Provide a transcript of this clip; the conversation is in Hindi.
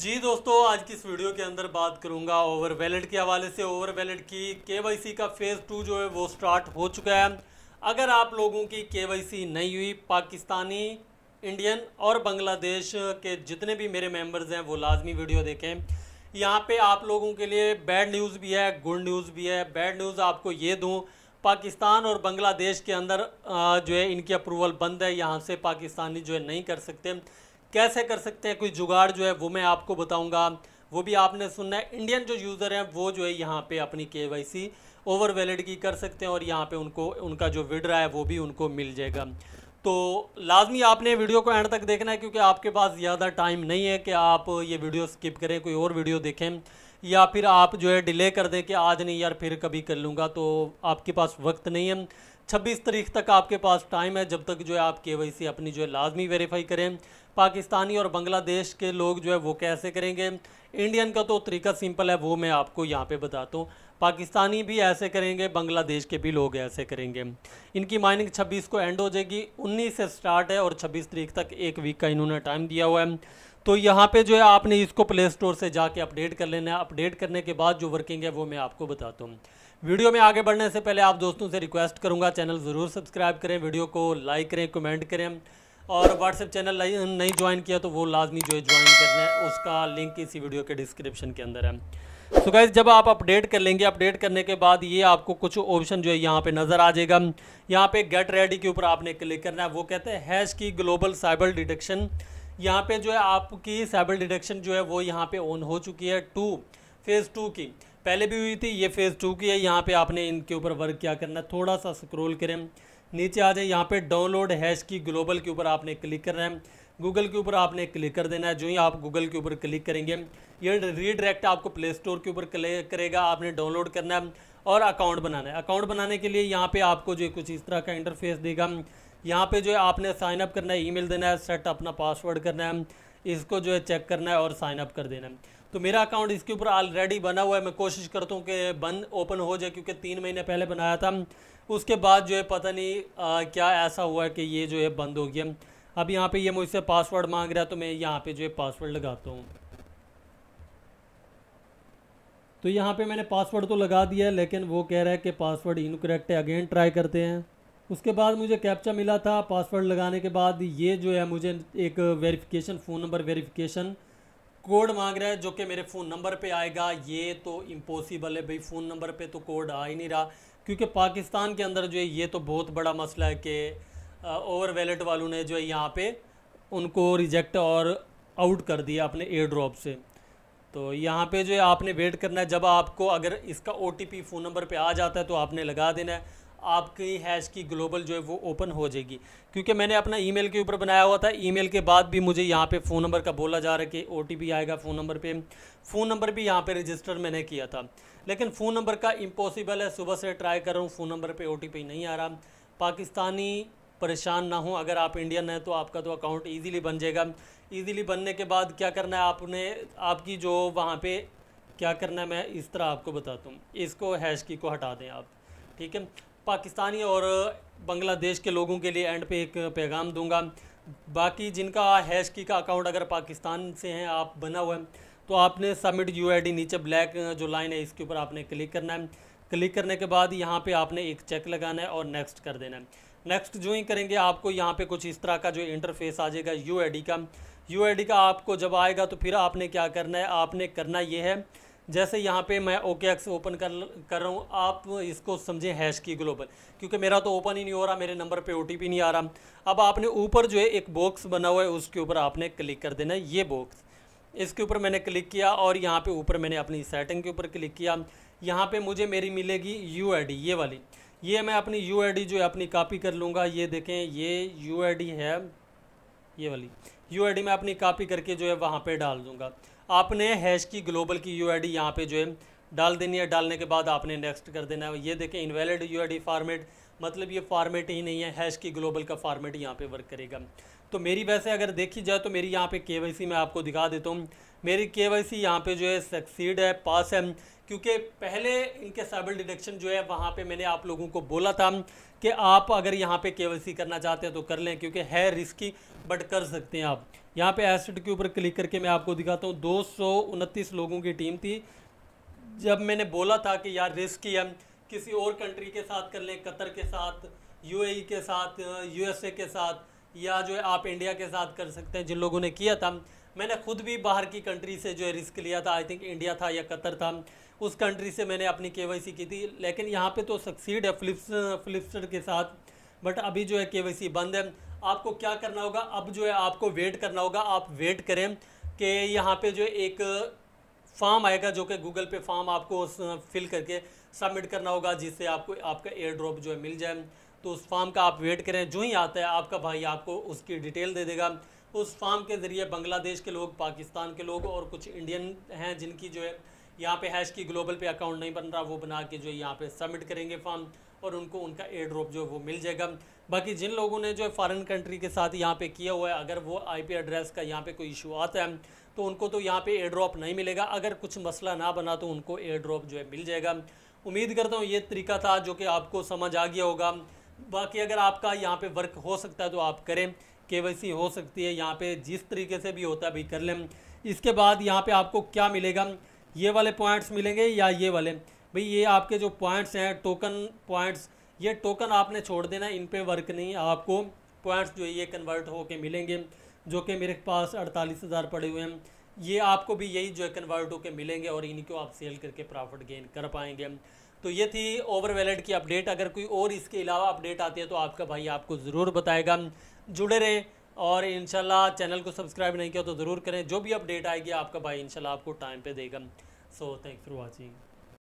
जी दोस्तों आज की इस वीडियो के अंदर बात करूंगा ओवर वैलेट के हवाले से ओवर वैलेट की के का फ़ेज़ टू जो है वो स्टार्ट हो चुका है अगर आप लोगों की के नहीं हुई पाकिस्तानी इंडियन और बांग्लादेश के जितने भी मेरे मेंबर्स हैं वो लाजमी वीडियो देखें यहाँ पे आप लोगों के लिए बैड न्यूज़ भी है गुड न्यूज़ भी है बैड न्यूज़ आपको ये दूँ पाकिस्तान और बांग्लादेश के अंदर जो है इनकी अप्रूवल बंद है यहाँ से पाकिस्तानी जो है नहीं कर सकते कैसे कर सकते हैं कोई जुगाड़ जो है वो मैं आपको बताऊंगा वो भी आपने सुनना है इंडियन जो यूज़र हैं वो जो है यहाँ पे अपनी के वाई सी ओवर वैलिड की कर सकते हैं और यहाँ पे उनको उनका जो विड्रा है वो भी उनको मिल जाएगा तो लाजमी आपने वीडियो को एंड तक देखना है क्योंकि आपके पास ज़्यादा टाइम नहीं है कि आप ये वीडियो स्किप करें कोई और वीडियो देखें या फिर आप जो है डिले कर दें कि आज नहीं यार फिर कभी कर लूँगा तो आपके पास वक्त नहीं है छब्बीस तारीख तक आपके पास टाइम है जब तक जो है आप के अपनी जो है लाजमी वेरीफाई करें पाकिस्तानी और बांग्लादेश के लोग जो है वो कैसे करेंगे इंडियन का तो तरीका सिंपल है वो मैं आपको यहाँ पे बताता हूँ पाकिस्तानी भी ऐसे करेंगे बांग्लादेश के भी लोग ऐसे करेंगे इनकी माइनिंग 26 को एंड हो जाएगी 19 से स्टार्ट है और 26 तरीक तक एक वीक का इन्होंने टाइम दिया हुआ है तो यहाँ पे जो है आपने इसको प्ले स्टोर से जाके अपडेट कर लेना है अपडेट करने के बाद जो वर्किंग है वो मैं आपको बताता हूँ वीडियो में आगे बढ़ने से पहले आप दोस्तों से रिक्वेस्ट करूँगा चैनल ज़रूर सब्सक्राइब करें वीडियो को लाइक करें कमेंट करें और व्हाट्सएप चैनल नहीं ज्वाइन किया तो वो लाजमी जो है ज्वाइन कर लें उसका लिंक इसी वीडियो के डिस्क्रिप्शन के अंदर है सो गैस गाइज जब आप अपडेट कर लेंगे अपडेट करने के बाद ये आपको कुछ ऑप्शन जो है यहाँ पे नज़र आ जाएगा यहाँ पे गेट रेडी के ऊपर आपने क्लिक करना है वो कहते हैं हैश की ग्लोबल साइबर डिटेक्शन यहाँ पे जो है आपकी साइबर डिटेक्शन जो है वो यहाँ पे ऑन हो चुकी है टू फेज़ टू की पहले भी हुई थी ये फेज़ टू की है यहाँ पर आपने इनके ऊपर वर्क क्या करना है थोड़ा सा स्क्रोल करें नीचे आ जाए यहाँ पे डाउनलोड हैश की ग्लोबल के ऊपर आपने क्लिक करना है गूगल के ऊपर आपने क्लिक कर देना है जो ही आप गूगल के ऊपर क्लिक करेंगे ये रीडायरेक्ट आपको प्ले स्टोर के ऊपर क्ले करेगा आपने डाउनलोड करना है और अकाउंट बनाना है अकाउंट बनाने के लिए यहाँ पे आपको जो कुछ इस तरह का इंटरफेस देगा यहाँ पे जो है आपने साइनअप करना है ईमेल देना है सेट अपना पासवर्ड करना है इसको जो है चेक करना है और साइनअप कर देना है तो मेरा अकाउंट इसके ऊपर ऑलरेडी बना हुआ है मैं कोशिश करता हूँ कि बंद ओपन हो जाए क्योंकि तीन महीने पहले बनाया था उसके बाद जो है पता नहीं आ, क्या ऐसा हुआ है कि ये जो है बंद हो गया अब यहाँ पे ये मुझसे पासवर्ड मांग रहा है तो मैं यहाँ पे जो है पासवर्ड लगाता हूँ तो यहाँ पे मैंने पासवर्ड तो लगा दिया है लेकिन वो कह रहा है कि पासवर्ड इनकरेक्ट है अगेन ट्राई करते हैं उसके बाद मुझे कैप्चा मिला था पासवर्ड लगाने के बाद ये जो है मुझे एक verification phone number verification code मांग रहा है जो कि मेरे फ़ोन नंबर पे आएगा ये तो इम्पॉसिबल है भाई फ़ोन नंबर पे तो कोड आ ही नहीं रहा क्योंकि पाकिस्तान के अंदर जो है ये तो बहुत बड़ा मसला है कि ओवर वैलेट वालों ने जो है यहाँ पे उनको रिजेक्ट और आउट कर दिया अपने एयर ड्रॉप से तो यहाँ पे जो है आपने वेट करना है जब आपको अगर इसका ओ फ़ोन नंबर पर आ जाता है तो आपने लगा देना है आपकी हैश की ग्लोबल जो है वो ओपन हो जाएगी क्योंकि मैंने अपना ईमेल के ऊपर बनाया हुआ था ईमेल के बाद भी मुझे यहाँ पे फ़ोन नंबर का बोला जा रहा है कि ओ आएगा फ़ोन नंबर पे फ़ोन नंबर भी यहाँ पे रजिस्टर मैंने किया था लेकिन फ़ोन नंबर का इम्पॉसिबल है सुबह से ट्राई कर रहा हूँ फ़ोन नंबर पर ओ नहीं आ रहा पाकिस्तानी परेशान ना हो अगर आप इंडियन हैं तो आपका तो अकाउंट ईजीली बन जाएगा ईजीली बनने के बाद क्या करना है आपने आपकी जो वहाँ पर क्या करना है मैं इस तरह आपको बताता हूँ इसको हैश की को हटा दें आप ठीक है पाकिस्तानी और बांग्लादेश के लोगों के लिए एंड पे एक पैगाम दूंगा बाकी जिनका हैश की का अकाउंट अगर पाकिस्तान से हैं आप बना हुआ है तो आपने सबमिट यू नीचे ब्लैक जो लाइन है इसके ऊपर आपने क्लिक करना है क्लिक करने के बाद यहाँ पे आपने एक चेक लगाना है और नेक्स्ट कर देना है नेक्स्ट जो ही करेंगे आपको यहाँ पे कुछ इस तरह का जो इंटरफेस आ जाएगा यू का यू का आपको जब आएगा तो फिर आपने क्या करना है आपने करना ये है जैसे यहाँ पे मैं ओके एक्स ओपन कर कर रहा हूँ आप इसको समझें हैश की ग्लोबल क्योंकि मेरा तो ओपन ही नहीं हो रहा मेरे नंबर पे ओ नहीं आ रहा अब आपने ऊपर जो है एक बॉक्स बना हुआ है उसके ऊपर आपने क्लिक कर देना ये बॉक्स इसके ऊपर मैंने क्लिक किया और यहाँ पे ऊपर मैंने अपनी सेटिंग के ऊपर क्लिक किया यहाँ पर मुझे मेरी मिलेगी यू ये वाली ये मैं अपनी यू जो है अपनी कापी कर लूँगा ये देखें ये यू है ये वाली यू मैं अपनी कापी करके जो है वहाँ पर डाल दूँगा आपने हैश की ग्लोबल की यू आई डी यहाँ पर जो है डाल देनी है डालने के बाद आपने नेक्स्ट कर देना है ये देखें invalid U I D format मतलब ये फॉर्मेट ही नहीं है हैश की ग्लोबल का फॉर्मेट यहाँ पे वर्क करेगा तो मेरी वैसे अगर देखी जाए तो मेरी यहाँ पे के वाई सी मैं आपको दिखा देता हूँ मेरी के वाई सी यहाँ पर जो है सक्सीड है पास है क्योंकि पहले इनके साइबर डिडक्शन जो है वहाँ पे मैंने आप लोगों को बोला था कि आप अगर यहाँ पे के वाई सी करना चाहते हैं तो कर लें क्योंकि है रिस्की बट कर सकते हैं आप यहाँ पे एसिड के ऊपर क्लिक करके मैं आपको दिखाता हूँ दो लोगों की टीम थी जब मैंने बोला था कि यार रिस्की है किसी और कंट्री के साथ कर लें कतर के साथ यूएई e के साथ यूएसए के साथ या जो है आप इंडिया के साथ कर सकते हैं जिन लोगों ने किया था मैंने खुद भी बाहर की कंट्री से जो है रिस्क लिया था आई थिंक इंडिया था या कतर था उस कंट्री से मैंने अपनी के की थी लेकिन यहाँ पर तो सक्सीड है फ्लिप्स फ्लिपस्टर के साथ बट अभी जो है के बंद है आपको क्या करना होगा अब जो है आपको वेट करना होगा आप वेट करें कि यहाँ पे जो एक फॉर्म आएगा जो कि गूगल पे फॉर्म आपको फिल करके सबमिट करना होगा जिससे आपको आपका एयर ड्रॉप जो है मिल जाए तो उस फॉर्म का आप वेट करें जो ही आता है आपका भाई आपको उसकी डिटेल दे देगा उस फॉर्म के ज़रिए बांग्लादेश के लोग पाकिस्तान के लोग और कुछ इंडियन हैं जिनकी जो है यहाँ पे हैश की ग्लोबल पे अकाउंट नहीं बन रहा वो बना के जो यहाँ पे सबमिट करेंगे फॉर्म और उनको उनका एयर ड्रॉप जो वो मिल जाएगा बाकी जिन लोगों ने जो है फॉरन कंट्री के साथ यहाँ पे किया हुआ है अगर वो आईपी एड्रेस का यहाँ पे कोई इशू आता है तो उनको तो यहाँ पे एयर ड्रॉप नहीं मिलेगा अगर कुछ मसला ना बना तो उनको एयर ड्रॉप जो है मिल जाएगा उम्मीद करता हूँ ये तरीका था जो कि आपको समझ आ गया होगा बाकी अगर आपका यहाँ पर वर्क हो सकता है तो आप करें के हो सकती है यहाँ पर जिस तरीके से भी होता है भी कर लें इसके बाद यहाँ पर आपको क्या मिलेगा ये वाले पॉइंट्स मिलेंगे या ये वाले भाई ये आपके जो पॉइंट्स हैं टोकन पॉइंट्स ये टोकन आपने छोड़ देना इन पर वर्क नहीं आपको पॉइंट्स जो ये कन्वर्ट होके मिलेंगे जो कि मेरे पास अड़तालीस हज़ार पड़े हुए हैं ये आपको भी यही जो है कन्वर्ट होकर मिलेंगे और इनको आप सेल करके प्रॉफिट गेन कर पाएंगे तो ये थी ओवर वैलेट की अपडेट अगर कोई और इसके अलावा अपडेट आती है तो आपका भाई आपको ज़रूर बताएगा जुड़े रहे और इन चैनल को सब्सक्राइब नहीं किया तो ज़रूर करें जो भी अपडेट आएगी आपका भाई इन आपको टाइम पर देगा सो थैंक फॉर वॉचिंग